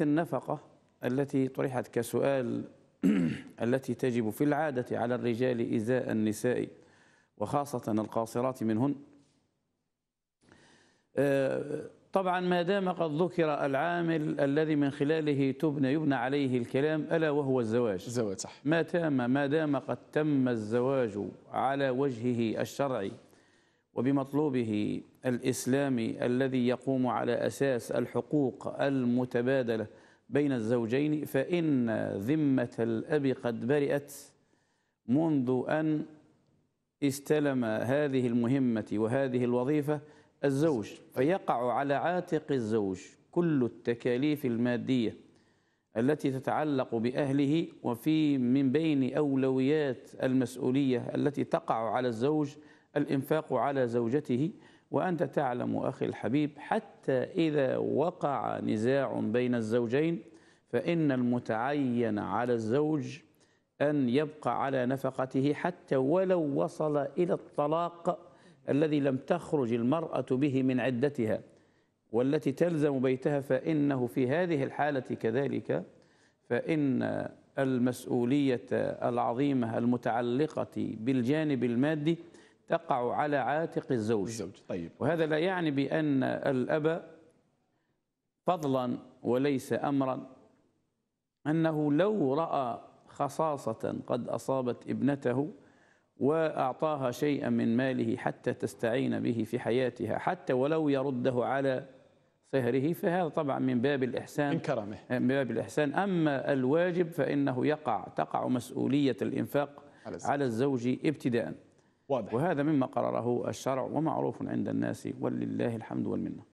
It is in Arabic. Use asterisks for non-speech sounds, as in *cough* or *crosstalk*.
النفقة التي طرحت كسؤال *clears throat* التي تجب في العادة على الرجال إزاء النساء وخاصة القاصرات منهن آه، طبعا ما دام قد ذكر العامل الذي من خلاله تبنى يبنى عليه الكلام ألا وهو الزواج الزواج صح ما تام ما دام قد تم الزواج على وجهه الشرعي وبمطلوبه الإسلامي الذي يقوم على أساس الحقوق المتبادلة بين الزوجين فإن ذمة الأب قد برئت منذ أن استلم هذه المهمة وهذه الوظيفة الزوج فيقع على عاتق الزوج كل التكاليف المادية التي تتعلق بأهله وفي من بين أولويات المسؤولية التي تقع على الزوج الإنفاق على زوجته وأنت تعلم أخي الحبيب حتى إذا وقع نزاع بين الزوجين فإن المتعين على الزوج أن يبقى على نفقته حتى ولو وصل إلى الطلاق الذي لم تخرج المرأة به من عدتها والتي تلزم بيتها فإنه في هذه الحالة كذلك فإن المسؤولية العظيمة المتعلقة بالجانب المادي تقع على عاتق الزوج الزوج طيب وهذا لا يعني بأن الأب فضلا وليس أمرا أنه لو رأى خصاصة قد أصابت ابنته وأعطاها شيئا من ماله حتى تستعين به في حياتها حتى ولو يرده على صهره فهذا طبعا من باب الإحسان من كرمه من باب الإحسان أما الواجب فإنه يقع تقع مسؤولية الإنفاق على الزوج, على الزوج ابتداءً واضح وهذا مما قرره الشرع ومعروف عند الناس ولله الحمد والمنه